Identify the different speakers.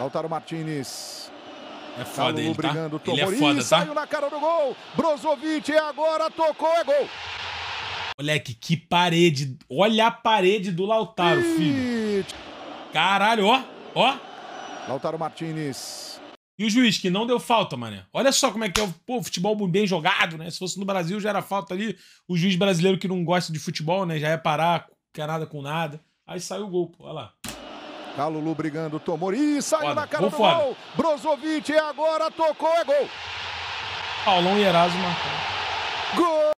Speaker 1: Lautaro Martinez. É foda Calulu ele, tá? brigando, tá? Ele é foda, tá? Saiu
Speaker 2: na cara do gol. Brozovic é agora tocou, é gol.
Speaker 1: Moleque, que
Speaker 3: parede. Olha a parede do Lautaro, filho. Caralho, ó, ó. Lautaro Martinez. E o juiz que não deu falta, mané. Olha só como é que é o pô, futebol bem jogado, né? Se fosse no Brasil já era falta ali. O juiz brasileiro que não gosta de futebol, né? Já ia parar, quer é nada com nada. Aí saiu o gol, pô. Olha lá.
Speaker 4: Tá Lulu brigando, tomou.
Speaker 5: Ih, saiu
Speaker 2: foda, na cara do foda. gol. Brozovic agora tocou, é gol.
Speaker 6: Paulão e Erasmo Gol!